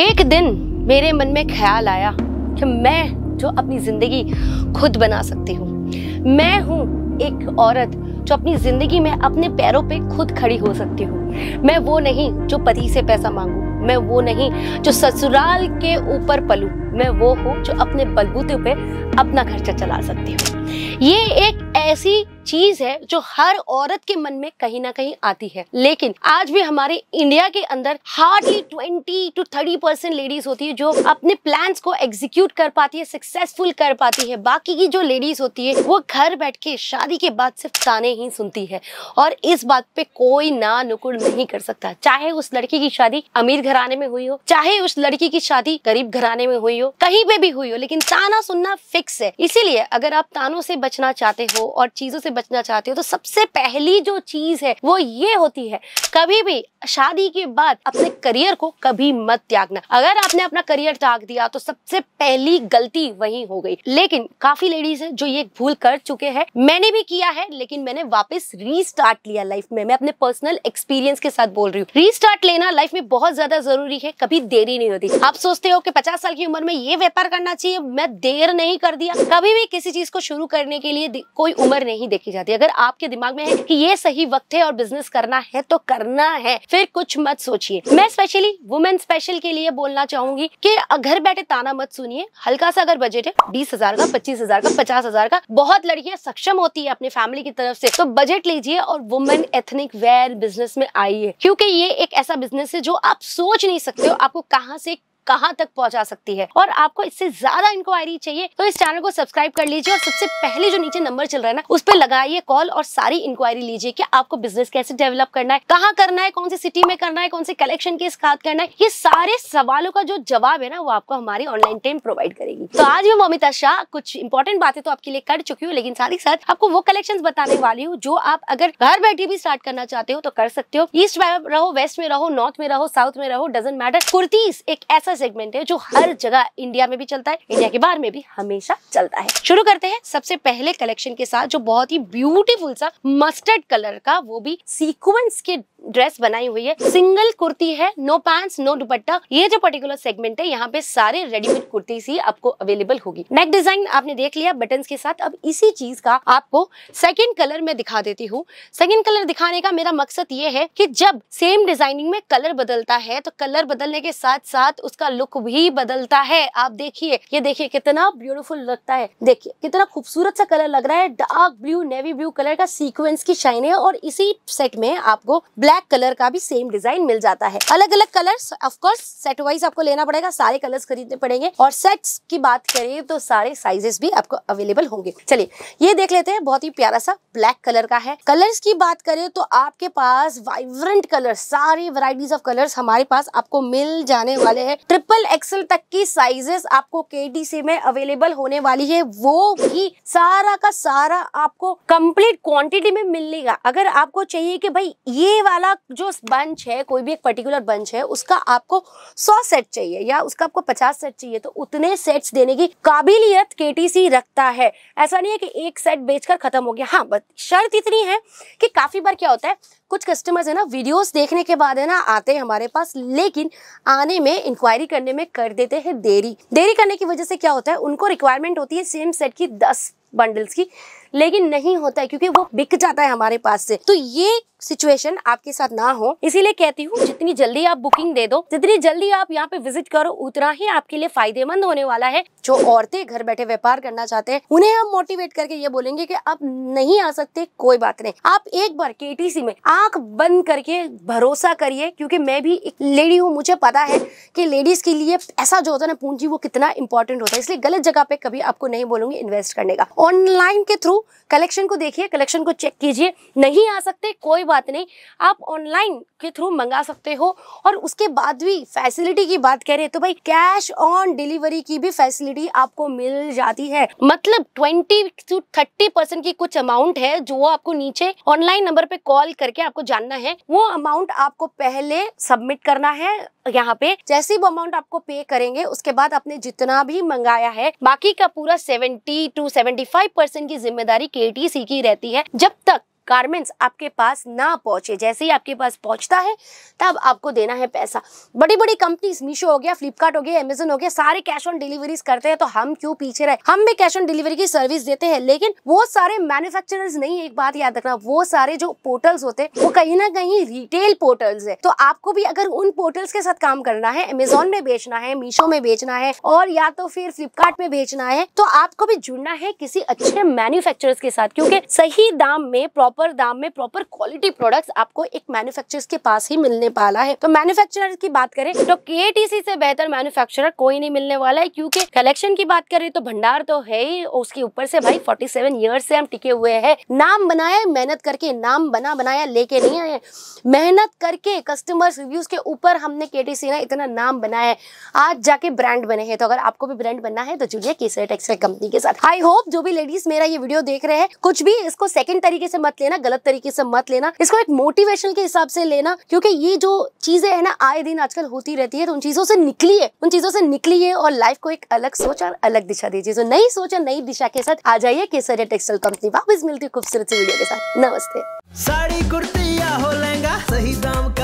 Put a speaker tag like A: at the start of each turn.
A: एक दिन मेरे मन में ख्याल आया कि मैं जो अपनी ज़िंदगी खुद बना सकती हूँ मैं हूँ एक औरत जो अपनी ज़िंदगी में अपने पैरों पे खुद खड़ी हो सकती हूँ मैं वो नहीं जो पति से पैसा मांगू मैं वो नहीं जो ससुराल के ऊपर पलू मैं वो हूँ जो अपने बलबूते पे अपना खर्चा चला सकती हूँ ये एक ऐसी चीज है जो हर औरत के मन में कहीं ना कहीं आती है लेकिन आज भी हमारे इंडिया के अंदर hardly twenty to thirty percent ladies होती है जो अपने प्लान को एग्जीक्यूट कर पाती है सक्सेसफुल कर पाती है बाकी की जो लेडीज होती है वो घर बैठ के शादी के बाद सिर्फ ताने ही सुनती है और इस बात पे कोई ना नुकुड़ नहीं कर सकता चाहे उस लड़की की शादी अमीर घराने में हुई हो चाहे उस लड़की की शादी गरीब घराने में हुई हो कहीं पे भी हुई हो लेकिन ताना सुनना फिक्स है इसीलिए अगर आप तानों से बचना चाहते हो और चीजों से बचना चाहती हो तो सबसे पहली जो चीज है वो ये होती है कभी भी शादी के बाद अपने करियर को कभी मत त्यागना अगर आपने अपना करियर त्याग दिया तो सबसे पहली गलती वही हो गई लेकिन काफी लेडीज है जो ये भूल कर चुके हैं मैंने भी किया है लेकिन मैंने वापस रीस्टार्ट लिया लाइफ में मैं अपने पर्सनल एक्सपीरियंस के साथ बोल रही हूँ रीस्टार्ट लेना लाइफ में बहुत ज्यादा जरूरी है कभी देरी नहीं होती आप सोचते हो कि पचास साल की उम्र में ये व्यापार करना चाहिए मैं देर नहीं कर दिया कभी भी किसी चीज को शुरू करने के लिए कोई उम्र नहीं देखी देखी जाती है अगर आपके दिमाग में है कि ये सही वक्त है और बिजनेस करना है तो करना है फिर कुछ मत सोचिए मैं स्पेशली वुमेन स्पेशल के लिए बोलना चाहूंगी कि घर बैठे ताना मत सुनिए हल्का सा अगर बजट है बीस हजार का पच्चीस हजार का पचास हजार का बहुत लड़कियां सक्षम होती है अपनी फैमिली की तरफ से तो बजट लीजिए और वुमेन एथनिक वेयर बिजनेस में आइए क्योंकि ये एक ऐसा बिजनेस है जो आप सोच नहीं सकते हो आपको कहाँ से कहाँ तक पहुँचा सकती है और आपको इससे ज्यादा इंक्वायरी चाहिए तो इस चैनल को सब्सक्राइब कर लीजिए और सबसे पहले जो नीचे नंबर चल रहा है ना उस पर लगाइए कॉल और सारी इंक्वायरी लीजिए कि आपको बिजनेस कैसे डेवलप करना है कहाँ करना है कौन सी सिटी में करना है कौन से कलेक्शन के साथ करना है ये सारे सवालों का जो जवाब है ना वो आपको हमारी ऑनलाइन टीम प्रोवाइड करेगी तो आज मैं ममिता शाह कुछ इंपॉर्टेंट बातें तो आपके लिए कर चुकी हूँ लेकिन साथ ही साथ आपको वो कलेक्शन बताने वाली हूँ जो आप अगर घर बैठे भी स्टार्ट करना चाहते हो तो कर सकते हो ईस्ट में रहो वेस्ट में रहो नॉर्थ में रहो साउथ में रहो डजेंट मैटर कुर्तीस एक ऐसा ऐसा सेगमेंट है जो हर जगह इंडिया में भी चलता है इंडिया के बाहर में भी हमेशा चलता है शुरू करते हैं सबसे पहले कलेक्शन के साथ जो बहुत ही ब्यूटीफुल सा मस्टर्ड कलर का वो भी सीक्वेंस के ड्रेस बनाई हुई है सिंगल कुर्ती है नो पैंट्स नो दुपट्टा ये जो पर्टिकुलर सेगमेंट है यहाँ पे सारे रेडीमेड कुर्ती ही आपको अवेलेबल होगी नेक डिजाइन आपने देख लिया बटन के साथ अब इसी चीज का आपको सेकेंड कलर में दिखा देती हूँ सेकेंड कलर दिखाने का मेरा मकसद ये है की जब सेम डिजाइनिंग में कलर बदलता है तो कलर बदलने के साथ साथ उस इसका लुक भी बदलता है आप देखिए ये देखिए कितना ब्यूटीफुल लगता है देखिए कितना खूबसूरत सा कलर लग रहा है dark blue navy blue colour का सीक्वेंस की शाइन है और इसी सेट में आपको ब्लैक कलर का भी सेम डिजाइन मिल जाता है अलग अलग कलर ऑफकोर्स सेट वाइज आपको लेना पड़ेगा सारे कलर खरीदने पड़ेंगे और सेट्स की बात करें तो सारे साइजेस भी आपको अवेलेबल होंगे चलिए ये देख लेते हैं बहुत ही प्यारा सा ब्लैक कलर का है कलर्स की बात करें तो आपके पास वाइब्रेंट कलर सारी वराइटीज ऑफ कलर्स हमारे पास आपको मिल जाने वाले हैं ट्रिपल एक्सल तक की साइजेस आपको के में अवेलेबल होने वाली है वो भी सारा का सारा आपको कंप्लीट क्वांटिटी में मिलेगा अगर आपको चाहिए कि भाई ये वाला जो बंच है कोई भी एक पर्टिकुलर बंच है उसका आपको 100 सेट चाहिए या उसका आपको 50 सेट चाहिए तो उतने सेट्स देने की काबिलियत के रखता है ऐसा नहीं है कि एक सेट बेचकर खत्म हो गया हाँ बट शर्त इतनी है कि काफी बार क्या होता है कुछ कस्टमर्स है ना वीडियोस देखने के बाद है ना आते हैं हमारे पास लेकिन आने में इंक्वायरी करने में कर देते हैं देरी देरी करने की वजह से क्या होता है उनको रिक्वायरमेंट होती है सेम सेट की दस बंडल्स की लेकिन नहीं होता है क्योंकि वो बिक जाता है हमारे पास से तो ये सिचुएशन आपके साथ ना हो इसीलिए कहती हूँ जितनी जल्दी आप बुकिंग दे दो जितनी जल्दी आप यहाँ पे विजिट करो उतना ही आपके लिए फायदेमंद होने वाला है जो औरतें घर बैठे व्यापार करना चाहते हैं उन्हें हम मोटिवेट करके ये बोलेंगे कि आप नहीं आ सकते कोई बात नहीं आप एक बार के में आंख बंद करके भरोसा करिए क्योंकि मैं भी एक लेडी हूँ मुझे पता है की लेडीज के लिए ऐसा जो होता है ना पूंजी वो कितना इंपॉर्टेंट होता है इसलिए गलत जगह पे कभी आपको नहीं बोलूंगी इन्वेस्ट करने का ऑनलाइन के थ्रू टू कलेक्शन को देखिए कलेक्शन को चेक कीजिए नहीं आ सकते कोई बात नहीं आप ऑनलाइन के थ्रू मंगा सकते हो और उसके बाद भी फैसिलिटी की बात करें तो भाई कैश ऑन डिलीवरी की भी फैसिलिटी आपको मिल जाती है मतलब ट्वेंटी टू थर्टी परसेंट की कुछ अमाउंट है जो आपको नीचे ऑनलाइन नंबर पे कॉल करके आपको जानना है वो अमाउंट आपको पहले सबमिट करना है यहाँ पे जैसे वो अमाउंट आपको पे करेंगे उसके बाद आपने जितना भी मंगाया है बाकी का पूरा seventy two seventy five percent की जिम्मेदारी के की रहती है जब तक गारमेंट्स आपके पास ना पहुंचे जैसे ही आपके पास पहुंचता है तब आपको देना है पैसा बड़ी बड़ी कंपनीज मीशो हो गया फ्लिपकार्ट हो गया अमेजोन हो गया सारे कैश ऑन डिलीवरीज करते हैं तो हम क्यों पीछे रहे हम भी कैश ऑन डिलीवरी की सर्विस देते हैं लेकिन वो सारे मैन्युफैक्चरर्स नहीं एक बात याद रखना वो सारे जो पोर्टल्स होते हैं वो कहीं ना कहीं रिटेल पोर्टल्स है तो आपको भी अगर उन पोर्टल्स के साथ काम करना है अमेजोन में बेचना है मीशो में बेचना है और या तो फिर फ्लिपकार्ट में बेचना है तो आपको भी जुड़ना है किसी अच्छे मैन्युफैक्चरर्स के साथ क्योंकि सही दाम में प्रॉपर प्रॉपर दाम में प्रॉपर क्वालिटी प्रोडक्ट्स आपको एक मैन्युफैक्चरर्स के पास ही मिलने वाला है तो मैन्युफैक्चरर्स की बात करें तो के से बेहतर मैन्युफैक्चरर कोई नहीं मिलने वाला है क्योंकि कलेक्शन की बात करें तो भंडार तो है ही उसके ऊपर से भाई फोर्टी सेवन ईयर्स से हम टिके हुए हैं नाम बनाया मेहनत करके नाम बना बनाया लेके नहीं आए मेहनत करके कस्टमर्स रिव्यूज के ऊपर हमने के ने इतना नाम बनाया है आज जाके ब्रांड बने हैं तो अगर आपको भी ब्रांड बनना है तो जुड़िए केसर टेक्सटाइल कंपनी के साथ आई होप जो भी लेडीज मेरा ये वीडियो देख रहे हैं कुछ भी इसको सेकंड तरीके से मत लेना गलत तरीके से मत लेना इसको एक मोटिवेशन के हिसाब से लेना क्योंकि ये जो चीजें है ना आए दिन आजकल होती रहती है तो उन चीजों से निकलिए उन चीजों से निकलिए और लाइफ को एक अलग सोच और अलग दिशा दीजिए तो नई सोच और नई दिशा के साथ आ जाइए केसरिया टेक्सटाइल कंपनी वापस मिलती है खूबसूरत वीडियो के साथ नमस्ते साड़ी कुर्ती या हो लहंगा सही दाम